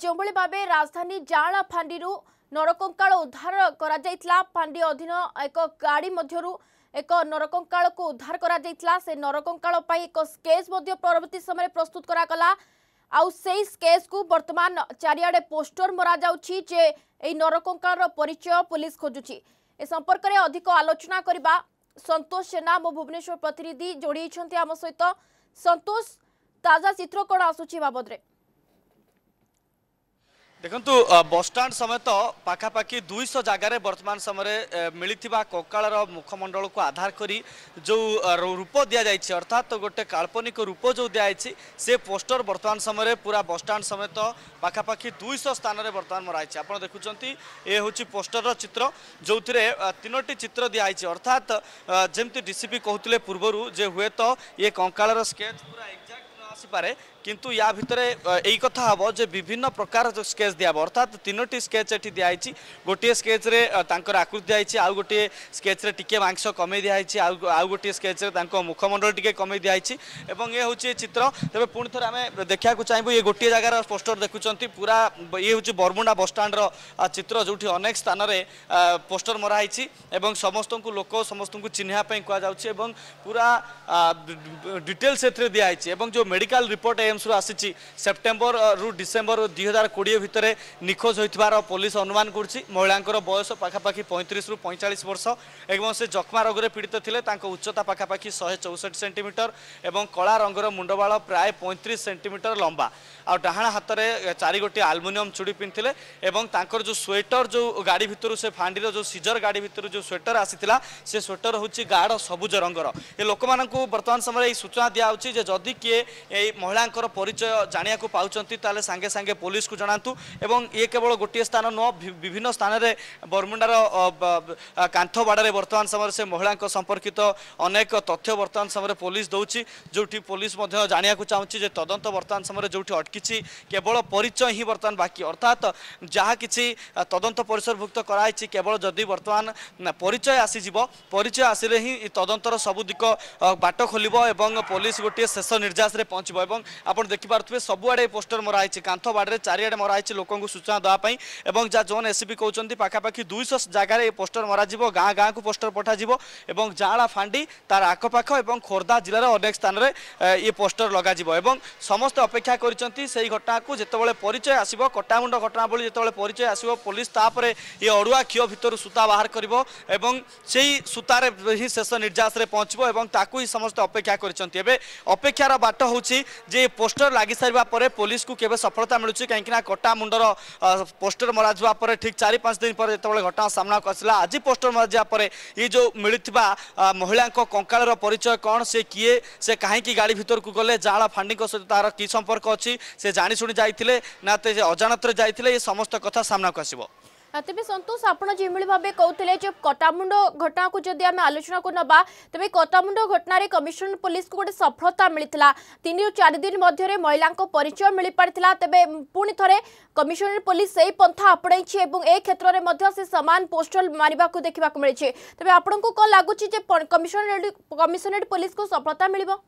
ଯେଉଁଭଳି ଭାବେ ରାଜଧାନୀ ଜାଆଁଳା ଫାଣ୍ଡିରୁ ନରକଙ୍କାଳ ଉଦ୍ଧାର କରାଯାଇଥିଲା ଫାଣ୍ଡି ଅଧୀନ ଏକ ଗାଡ଼ି ମଧ୍ୟରୁ ଏକ ନରକଙ୍କାଳକୁ ଉଦ୍ଧାର କରାଯାଇଥିଲା ସେ ନରକଙ୍କାଳ ପାଇଁ ଏକ ସ୍କେଚ୍ ମଧ୍ୟ ପରବର୍ତ୍ତୀ ସମୟରେ ପ୍ରସ୍ତୁତ କରାଗଲା ଆଉ ସେଇ ସ୍କେଚ୍କୁ ବର୍ତ୍ତମାନ ଚାରିଆଡ଼େ ପୋଷ୍ଟର ମରାଯାଉଛି ଯେ ଏହି ନରକଙ୍କାଳର ପରିଚୟ ପୋଲିସ ଖୋଜୁଛି ଏ ସମ୍ପର୍କରେ ଅଧିକ ଆଲୋଚନା କରିବା ସନ୍ତୋଷ ସେନା ମୋ ଭୁବନେଶ୍ୱର ପ୍ରତିନିଧି ଯୋଡ଼ି ହେଇଛନ୍ତି ଆମ ସହିତ ସନ୍ତୋଷ ତାଜା ଚିତ୍ର କ'ଣ ଆସୁଛି ବାବଦରେ দেখন্তু ବସଷ୍ଟାଣ୍ଡ ସମେତ ପାଖାପାଖି ଦୁଇଶହ ଜାଗାରେ ବର୍ତ୍ତମାନ ସମୟରେ ମିଳିଥିବା କଙ୍କାଳର ମୁଖମଣ୍ଡଳକୁ ଆଧାର କରି ଯେଉଁ ରୂପ ଦିଆଯାଇଛି ଅର୍ଥାତ୍ ଗୋଟେ କାଳ୍ପନିକ ରୂପ ଯେଉଁ ଦିଆଯାଇଛି ସେ ପୋଷ୍ଟର ବର୍ତ୍ତମାନ ସମୟରେ ପୁରା ବସଷ୍ଟାଣ୍ଡ ସମେତ ପାଖାପାଖି ଦୁଇଶହ ସ୍ଥାନରେ ବର୍ତ୍ତମାନ ମରାହୋଇଛି ଆପଣ ଦେଖୁଛନ୍ତି ଏ ହେଉଛି ପୋଷ୍ଟରର ଚିତ୍ର ଯେଉଁଥିରେ ତିନୋଟି ଚିତ୍ର ଦିଆହେଇଛି ଅର୍ଥାତ୍ ଯେମିତି ଡିସିପି କହୁଥିଲେ ପୂର୍ବରୁ ଯେ ହୁଏତ ଏ କଙ୍କାଳର ସ୍କେଚ୍ ପୁରା ଏକ୍ଜାକ୍ଟ ଆସିପାରେ କିନ୍ତୁ ୟା ଭିତରେ ଏଇ କଥା ହେବ ଯେ ବିଭିନ୍ନ ପ୍ରକାର ଯେଉଁ ସ୍କେଚ୍ ଦିଆହେବ ଅର୍ଥାତ୍ ତିନୋଟି ସ୍କେଚ୍ ଏଠି ଦିଆହେଇଛି ଗୋଟିଏ ସ୍କେଚ୍ରେ ତାଙ୍କର ଆକୃତି ଦିଆହେଇଛି ଆଉ ଗୋଟିଏ ସ୍କେଚ୍ରେ ଟିକିଏ ମାଂସ କମେଇ ଦିଆହେଇଛି ଆଉ ଆଉ ଗୋଟିଏ ସ୍କେଚ୍ରେ ତାଙ୍କ ମୁଖମଣ୍ଡଳ ଟିକିଏ କମେଇ ଦିଆହେଇଛି ଏବଂ ଏ ହେଉଛି ଏ ଚିତ୍ର ତେବେ ପୁଣି ଥରେ ଆମେ ଦେଖିବାକୁ ଚାହିଁବୁ ଇଏ ଗୋଟିଏ ଜାଗାର ପୋଷ୍ଟର ଦେଖୁଛନ୍ତି ପୁରା ଇଏ ହେଉଛି ବରମୁଣ୍ଡା ବସ୍ଷ୍ଟାଣ୍ଡର ଚିତ୍ର ଯେଉଁଠି ଅନେକ ସ୍ଥାନରେ ପୋଷ୍ଟର ମରା ହେଇଛି ଏବଂ ସମସ୍ତଙ୍କୁ ଲୋକ ସମସ୍ତଙ୍କୁ ଚିହ୍ନିବା ପାଇଁ କୁହାଯାଉଛି ଏବଂ ପୁରା ଡିଟେଲ୍ସ ଏଥିରେ ଦିଆହେଇଛି ଏବଂ ଯେଉଁ ମେଡ଼ିକାଲ মেডিকাল রিপোর্ট এমসরু আসিছি সেপ্টেম্বর রু ডিসেম্বর দুই হাজার কোড়িয়ে ভিতরে নিখোঁজ হয়েছে পুলিশ অনুমান করছে মহিলাঙ্কর বয়স পাখাপাখি পঁয়ত্রিশ রু পঁয়চাশ বর্ষ এবং সে যক্ষ্মা রোগের পীড়িত লে তা উচ্চতা পাখাপাখি শহে চৌষঠি সেটিমিটর এবং কলা রঙর মুন্ডবাড় প্রায় পঁয়ত্রিশ সেটিমিটর লম্বা আর ডাহাণ হাতরে চারিগোটি আলমুনিয়ম চুড়ি পিঁধিলে এবং তাঁর যে সোয়েটর যে গাড়ি ভিতর সে ফাঁডির যে সিজর গাড়ি ভিতর যে সোয়েটর আসিলা সে সোয়েটর হচ্ছে গাঢ় ସବୁଜ ରଙ୍ଗର ଏ ଲୋକମାନଙ୍କୁ ବର୍ତ୍ତମାନ ସମୟରେ ଏଇ ସୂଚନା ଦିଆହେଉଛି ଯେ ଯଦି କିଏ এই মহিলাঙ্কর পরিচয় জাঁয়া পাচ্ছেন তাহলে সাংে সাংে কু জু এবং ইয়ে কেবল গোটিয়ে স্থান নু বিভিন্ন স্থানের বরমুন্ডার বাড়ে বর্তমান সময় সে মহিলা সম্পর্কিত অনেক তথ্য বর্তমান সময় পুলিশ দৌছি যেটি পুলিশ জাঁয়া চাহুচি যে তদন্ত বর্তমান সময় যেটি অটকিছি কেবল পরিচয় হি বর্তমান বাকি অর্থাৎ যা কিছু তদন্ত পরিসরভুক্ত করা হয়েছে কেবল যদি বর্তমান পরিচয় আসিযোগ পরিচয় আসলে হি তদন্তর সবুদিক বাট খোলব এবং পুলিশ গোটিয়ে শেষ নির্যাসে পৌঁছ ପହଞ୍ଚିବ ଏବଂ ଆପଣ ଦେଖିପାରୁଥିବେ ସବୁଆଡ଼େ ପୋଷ୍ଟର ମରାହେଇଛି କାନ୍ଥ ବାଡ଼ରେ ଚାରିଆଡ଼େ ମରାହେଇଛି ଲୋକଙ୍କୁ ସୂଚନା ଦେବା ପାଇଁ ଏବଂ ଯାହା ଜୋନ୍ ଏସ୍ସିବି କହୁଛନ୍ତି ପାଖାପାଖି ଦୁଇଶହ ଜାଗାରେ ଏ ପୋଷ୍ଟର ମରାଯିବ ଗାଁ ଗାଁକୁ ପୋଷ୍ଟର ପଠାଯିବ ଏବଂ ଜାଁଳା ଫାଣ୍ଡି ତାର ଆଖପାଖ ଏବଂ ଖୋର୍ଦ୍ଧା ଜିଲ୍ଲାର ଅନେକ ସ୍ଥାନରେ ଏ ପୋଷ୍ଟର ଲଗାଯିବ ଏବଂ ସମସ୍ତେ ଅପେକ୍ଷା କରିଛନ୍ତି সেই ঘটনাকে যেতবে পরিচয় আসব কটামুন্ড ঘটনাবলী যেতবে পরিচয় আসব পুলিশ তাপরে এ অড়ুয়া ক্ষীয় ভিতর সূতা বাহার করব এবং সেই সূতার হি শেষ নির্যাসে পৌঁছব এবং তাকে হি সমস্ত অপেক্ষা করছেন এবে অপেক্ষার বাট হচ্ছে ଅଛି ଯେ ପୋଷ୍ଟର ଲାଗିସାରିବା ପରେ ପୋଲିସକୁ କେବେ ସଫଳତା ମିଳୁଛି କାହିଁକିନା କଟା ମୁଣ୍ଡର ପୋଷ୍ଟର ମରାଯିବା ପରେ ଠିକ୍ ଚାରି ପାଞ୍ଚ ଦିନ ପରେ ଯେତେବେଳେ ଘଟଣା ସାମ୍ନାକୁ ଆସିଲା ଆଜି ପୋଷ୍ଟର ମରାଯିବା ପରେ ଏ ଯେଉଁ ମିଳିଥିବା ମହିଳାଙ୍କ କଙ୍କାଳର ପରିଚୟ କ'ଣ ସେ କିଏ ସେ କାହିଁକି ଗାଡ଼ି ଭିତରକୁ ଗଲେ ଜାଆଁଳା ଫାଣ୍ଡିଙ୍କ ସହିତ ତାହାର କି ସମ୍ପର୍କ ଅଛି ସେ ଜାଣିଶୁଣି ଯାଇଥିଲେ ନା ତ ଅଜାଣତରେ ଯାଇଥିଲେ ଏ ସମସ୍ତ କଥା ସାମ୍ନାକୁ ଆସିବ ତେବେ ସନ୍ତୋଷ ଆପଣ ଯେଭଳି ଭାବେ କହୁଥିଲେ ଯେ କଟାମୁଣ୍ଡ ଘଟଣାକୁ ଯଦି ଆମେ ଆଲୋଚନାକୁ ନେବା ତେବେ କଟାମୁଣ୍ଡ ଘଟଣାରେ କମିଶନର ପୋଲିସକୁ ଗୋଟେ ସଫଳତା ମିଳିଥିଲା ତିନିରୁ ଚାରି ଦିନ ମଧ୍ୟରେ ମହିଳାଙ୍କ ପରିଚୟ ମିଳିପାରିଥିଲା ତେବେ ପୁଣି ଥରେ କମିଶନର ପୋଲିସ ସେହି ପନ୍ଥା ଆପଣେଇଛି ଏବଂ ଏ କ୍ଷେତ୍ରରେ ମଧ୍ୟ ସେ ସମାନ ପୋଷ୍ଟଲ ମାରିବାକୁ ଦେଖିବାକୁ ମିଳିଛି ତେବେ ଆପଣଙ୍କୁ କ'ଣ ଲାଗୁଛି ଯେ କମିଶନରେଟ୍ କମିଶନରେଟ୍ ପୋଲିସକୁ ସଫଳତା ମିଳିବ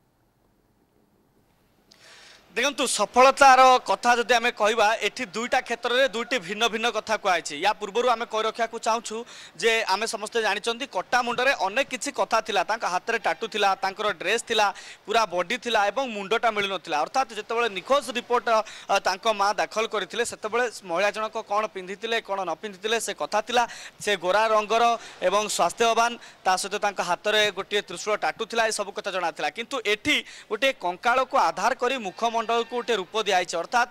দেখন্তু সফলতার কথা যদি আমি কহবা এটি দুইটা ক্ষেত্রে দুইটি ভিন্ন ভিন্ন কথা কুয়াছে ইয়া পূর্বর আমি কই রক্ষা চাহুছু যে আমি সমস্তে জাঁচান কটা মুন্ডরে অনেক কিছু কথা লা তাঁর হাতের টাটু লা তাঁর ড্রেস লা পুরা বডি লা এবং মুন্ডটা মিলু নথিলা অর্থাৎ যেতবে নিখোঁজ রিপোর্ট তাঁর মা দাখল করে সেতবে মহিলা জনক কণ পিঁধিলে কণ ন পিঁধিলে সে কথা লা সে গোরা রঙর এবং স্বাস্থ্যবান তা সহ তাঁর হাতের গোটিয়ে ত্রিশূল টাটু লা এসব কথা জনা কিন্তু এটি গোটিয়ে কঙ্কাড়ক আধার করে মুখমন্ড মণ্ডলকু গোটে রূপ দিয়েছে অর্থাৎ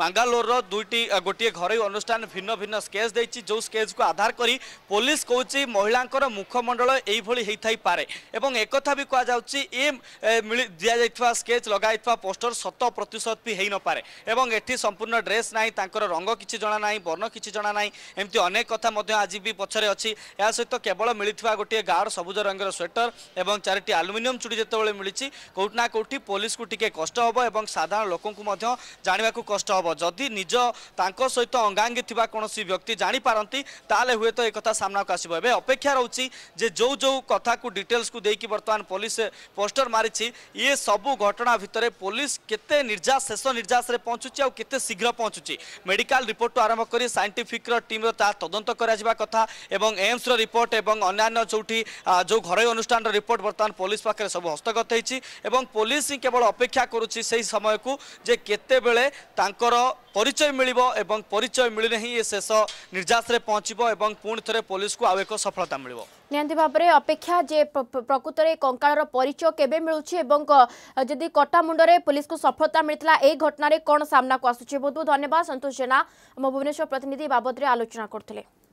মাঙ্গালোর দুইটি গোটিয়ে ঘরোই অনুষ্ঠান ভিন্ন ভিন্ন স্কেচ দিয়েছি যে স্কেচকু আধার করে পুলিশ কৌছি মহিলাঙ্কর মুখমণ্ডল এইভাবে হয়ে পারে এবং একথা বি কুযাচ্ছে এ দিয়াযাই স্কেচ লগাই পোস্টর শত প্রতিশত বি হয়ে নপরে এবং এটি সম্পূর্ণ ড্রেস নাই তাঁর রঙ কিছু জনা নাই বর্ণ কিছু জনা নাই এমতি অনেক কথা আজি বি পছরে অছি এর সহিত কেবল মিলিথিবা গোটিয়ে গাঢ় সবুজ রঙের সোয়েটর এবং চারিটি আলুমিনিয়ম চুড়ি যেতবে মিলিছি কোটি না কোটি পুলিশকু টিকে কষ্ট হব এবং সাধারণ ସାଧାରଣ ଲୋକଙ୍କୁ ମଧ୍ୟ ଜାଣିବାକୁ କଷ୍ଟ ହେବ ଯଦି ନିଜ ତାଙ୍କ ସହିତ ଅଙ୍ଗାଙ୍ଗୀ ଥିବା କୌଣସି ବ୍ୟକ୍ତି ଜାଣିପାରନ୍ତି ତାହେଲେ ହୁଏତ ଏ କଥା ସାମ୍ନାକୁ ଆସିବ ଏବେ ଅପେକ୍ଷା ରହୁଛି ଯେ ଯେଉଁ ଯେଉଁ କଥାକୁ ଡିଟେଲ୍ସକୁ ଦେଇକି ବର୍ତ୍ତମାନ ପୋଲିସ ପୋଷ୍ଟର ମାରିଛି ଇଏ ସବୁ ଘଟଣା ଭିତରେ ପୋଲିସ କେତେ ନିର୍ଯାସ ଶେଷ ନିର୍ଯାସରେ ପହଞ୍ଚୁଛି ଆଉ କେତେ ଶୀଘ୍ର ପହଞ୍ଚୁଛି ମେଡିକାଲ ରିପୋର୍ଟରୁ ଆରମ୍ଭ କରି ସାଇଣ୍ଟିଫିକର ଟିମ୍ର ତାହା ତଦନ୍ତ କରାଯିବା କଥା ଏବଂ ଏମ୍ସର ରିପୋର୍ଟ ଏବଂ ଅନ୍ୟାନ୍ୟ ଯେଉଁଠି ଯେଉଁ ଘରୋଇ ଅନୁଷ୍ଠାନର ରିପୋର୍ଟ ବର୍ତ୍ତମାନ ପୋଲିସ ପାଖରେ ସବୁ ହସ୍ତଗତ ହେଇଛି ଏବଂ ପୋଲିସ ହିଁ କେବଳ ଅପେକ୍ଷା କରୁଛି সেই সময়ক ଆମକୁ ଯେ କେତେବେଳେ ତାଙ୍କର ପରିଚୟ ମିଳିବ ଏବଂ ପରିଚୟ ମିଳିଲେ ହିଁ ଏ ଶେଷ ନିର୍ଯାସରେ ପହଞ୍ଚିବ ଏବଂ ପୁଣି ଥରେ ପୋଲିସକୁ ଆଉ ଏକ ସଫଳତା ମିଳିବ ନିହାତି ଭାବରେ ଅପେକ୍ଷା ଯେ ପ୍ରକୃତରେ କଙ୍କାଳର ପରିଚୟ କେବେ ମିଳୁଛି ଏବଂ ଯଦି କଟାମୁଣ୍ଡରେ ପୋଲିସକୁ ସଫଳତା ମିଳିଥିଲା ଏହି ଘଟଣାରେ କ'ଣ ସାମ୍ନାକୁ ଆସୁଛି ବହୁତ ବହୁତ ଧନ୍ୟବାଦ ସନ୍ତୋଷ ଜେନା ଆମ ଭୁବନେଶ୍ୱର ପ୍ରତିନିଧି ବାବଦରେ ଆଲୋଚନା କରୁଥିଲେ